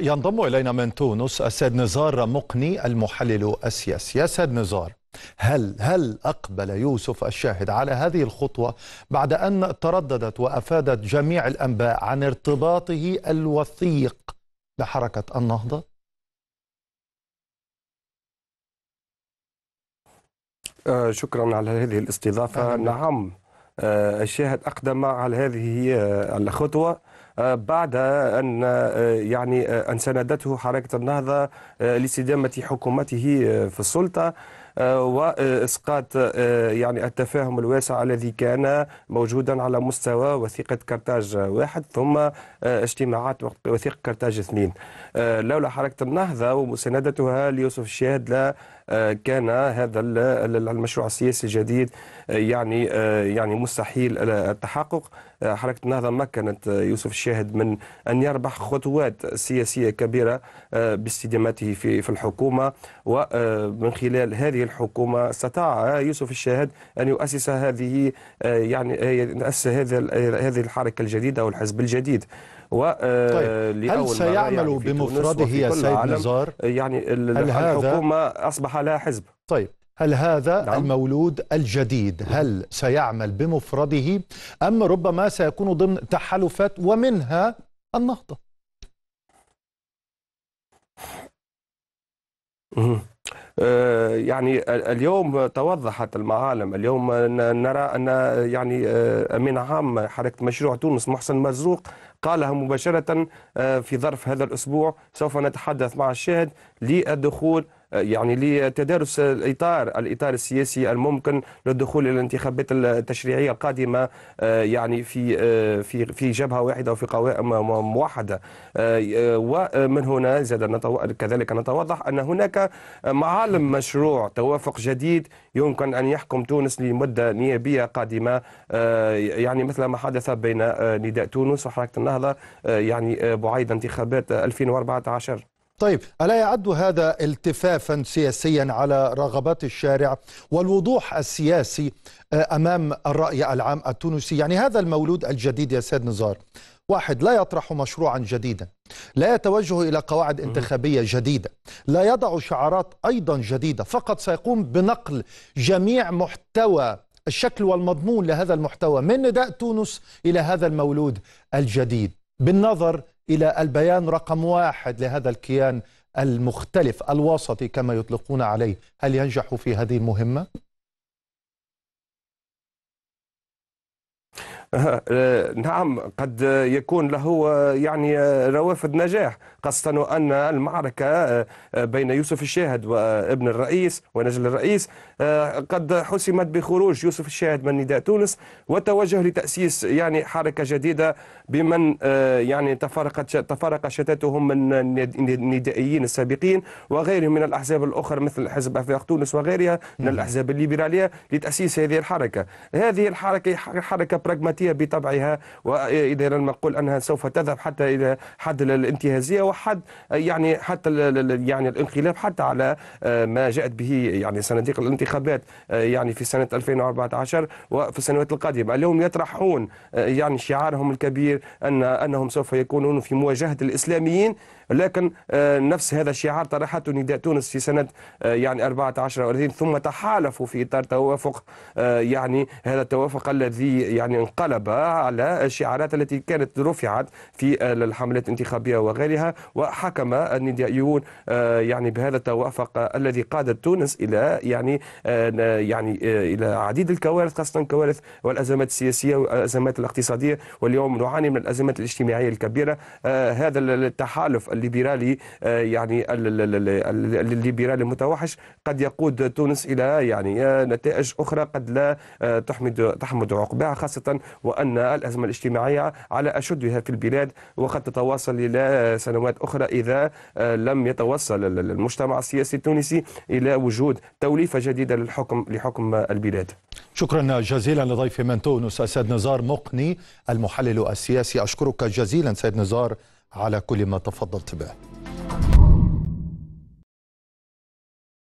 ينضم إلينا من تونس السيد نزار مقني المحلل السياسي يا سيد نزار هل هل أقبل يوسف الشاهد على هذه الخطوة بعد أن ترددت وأفادت جميع الأنباء عن ارتباطه الوثيق بحركة النهضة؟ آه، شكرا على هذه الاستضافة نعم آه، الشاهد أقدم على هذه الخطوة بعد أن آه، يعني آه، أن سندته حركة النهضة آه، لاستدامة حكومته في السلطة واسقاط يعني التفاهم الواسع الذي كان موجودا على مستوى وثيقه كرتاج واحد ثم اجتماعات وثيقه كرتاج اثنين لولا حركه النهضه ومساندتها ليوسف الشاهد لا كان هذا المشروع السياسي الجديد آه، يعني آه، يعني مستحيل التحقق آه، حركه النهضه مكنت يوسف الشاهد من ان يربح خطوات سياسيه كبيره باستدامته في في الحكومه ومن خلال هذه الحكومه استطاع يوسف الشاهد ان يؤسس هذه يعني يؤسس هذا هذه الحركه الجديده او الحزب الجديد و طيب هل سيعمل يعني بمفرده يا سيد نزار يعني الحكومه اصبح على حزب طيب هل هذا نعم. المولود الجديد هل سيعمل بمفرده أم ربما سيكون ضمن تحالفات ومنها النهضة آه، يعني اليوم توضحت المعالم اليوم نرى أن يعني آه، أمين عام حركة مشروع تونس محسن مرزوق قالها مباشرة آه، في ظرف هذا الأسبوع سوف نتحدث مع الشاهد للدخول يعني لتدارس الاطار الاطار السياسي الممكن للدخول الى الانتخابات التشريعيه القادمه آه، يعني في آه، في في جبهه واحده وفي قوائم موحده آه، ومن هنا زاد كذلك نتوضح ان هناك معالم مشروع توافق جديد يمكن ان يحكم تونس لمده نيابيه قادمه يعني مثل ما حدث بين نداء تونس وحركه النهضه يعني بعيد انتخابات 2014 طيب ألا يعد هذا التفافا سياسيا على رغبات الشارع والوضوح السياسي آه، أمام الرأي العام التونسي يعني هذا المولود الجديد يا سيد نزار واحد لا يطرح مشروعا جديدا لا يتوجه إلى قواعد انتخابية جديدة لا يضع شعارات أيضا جديدة فقط سيقوم بنقل جميع محتوى الشكل والمضمون لهذا المحتوى من نداء تونس إلى هذا المولود الجديد بالنظر إلى البيان رقم واحد لهذا الكيان المختلف الوسطي كما يطلقون عليه هل ينجح في هذه المهمة؟ آه، نعم قد يكون له آه، يعني آه، روافد نجاح خاصة أن المعركة بين يوسف الشاهد وابن الرئيس ونجل الرئيس قد حسمت بخروج يوسف الشاهد من نداء تونس وتوجه لتأسيس يعني حركة جديدة بمن يعني تفرقت تفرق شتاتهم من الندائيين السابقين وغيرهم من الأحزاب الأخرى مثل حزب أفاق تونس وغيرها من الأحزاب الليبرالية لتأسيس هذه الحركة هذه الحركة حركة براغماتية الديمقراطيه بطبعها واذا لم نقول انها سوف تذهب حتى الى حد الانتهازيه وحد يعني حتى يعني الانقلاب حتى على آه، ما جاءت به يعني صناديق الانتخابات آه، يعني في سنه 2014 وفي السنوات القادمه اليوم يطرحون آه، يعني شعارهم الكبير ان انهم سوف يكونون في مواجهه الاسلاميين لكن آه، نفس هذا الشعار طرحته نداء تونس في سنة آه، يعني 14 30 ثم تحالفوا في إطار توافق آه، يعني هذا التوافق الذي يعني انقلب على الشعارات التي كانت رفعت في الحملات الانتخابية وغيرها وحكم الندائيون يعني بهذا التوافق الذي قاد تونس إلى يعني يعني إلى عديد الكوارث خاصة كوارث والأزمات السياسية والأزمات الاقتصادية واليوم نعاني من الأزمات الاجتماعية الكبيرة هذا التحالف الليبرالي آه، يعني الليبرالي المتوحش قد يقود تونس الى يعني آه، نتائج اخرى قد لا آه، تحمد تحمد عقباها خاصه وان الازمه الاجتماعيه على اشدها في البلاد وقد تتواصل الى سنوات اخرى اذا لم يتوصل المجتمع السياسي التونسي الى وجود توليفه جديده للحكم لحكم البلاد. شكرا جزيلا لضيف من تونس السيد نزار مقني المحلل السياسي اشكرك جزيلا سيد نزار على كل ما تفضلت به